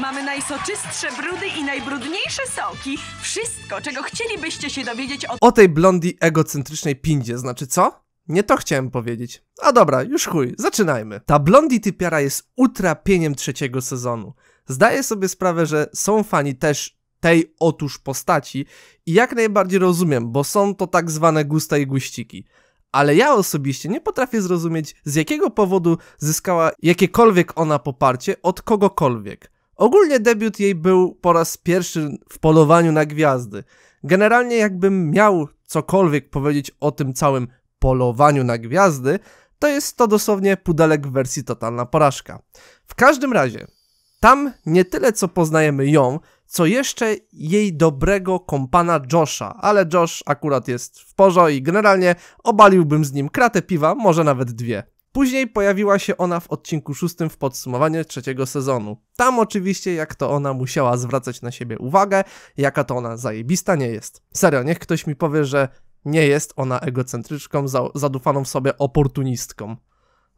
Mamy najsoczystsze brudy i najbrudniejsze soki. Wszystko, czego chcielibyście się dowiedzieć o... O tej blondi egocentrycznej pindzie, znaczy co? Nie to chciałem powiedzieć. A dobra, już chuj, zaczynajmy. Ta blondi typiara jest utrapieniem trzeciego sezonu. Zdaję sobie sprawę, że są fani też tej otóż postaci i jak najbardziej rozumiem, bo są to tak zwane gusta i guściki. Ale ja osobiście nie potrafię zrozumieć, z jakiego powodu zyskała jakiekolwiek ona poparcie od kogokolwiek. Ogólnie debiut jej był po raz pierwszy w polowaniu na gwiazdy. Generalnie, jakbym miał cokolwiek powiedzieć o tym całym polowaniu na gwiazdy, to jest to dosłownie pudelek w wersji totalna porażka. W każdym razie, tam nie tyle co poznajemy ją, co jeszcze jej dobrego kompana Josha, ale Josh akurat jest w porze i generalnie obaliłbym z nim kratę piwa, może nawet dwie. Później pojawiła się ona w odcinku szóstym w podsumowaniu trzeciego sezonu. Tam oczywiście jak to ona musiała zwracać na siebie uwagę, jaka to ona zajebista nie jest. Serio, niech ktoś mi powie, że nie jest ona egocentryczką, zadufaną w sobie oportunistką.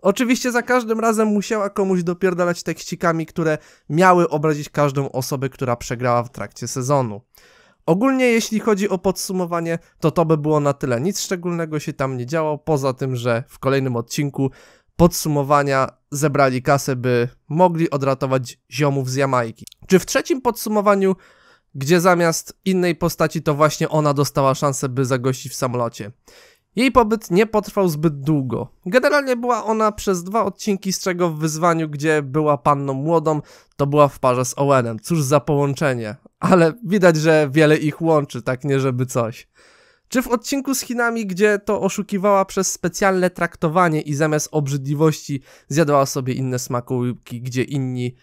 Oczywiście za każdym razem musiała komuś dopierdalać tekścikami, które miały obrazić każdą osobę, która przegrała w trakcie sezonu. Ogólnie jeśli chodzi o podsumowanie, to to by było na tyle. Nic szczególnego się tam nie działo, poza tym, że w kolejnym odcinku podsumowania zebrali kasę, by mogli odratować ziomów z Jamajki. Czy w trzecim podsumowaniu, gdzie zamiast innej postaci to właśnie ona dostała szansę, by zagościć w samolocie. Jej pobyt nie potrwał zbyt długo. Generalnie była ona przez dwa odcinki, z czego w wyzwaniu, gdzie była panną młodą, to była w parze z Owenem. Cóż za połączenie ale widać, że wiele ich łączy, tak nie żeby coś. Czy w odcinku z Chinami, gdzie to oszukiwała przez specjalne traktowanie i zamiast obrzydliwości zjadała sobie inne smakołyki, gdzie inni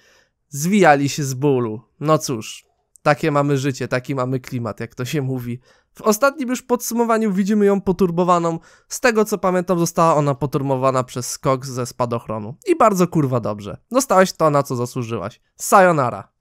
zwijali się z bólu. No cóż, takie mamy życie, taki mamy klimat, jak to się mówi. W ostatnim już podsumowaniu widzimy ją poturbowaną. Z tego co pamiętam, została ona poturbowana przez skok ze spadochronu. I bardzo kurwa dobrze. Dostałaś to, na co zasłużyłaś. Sayonara.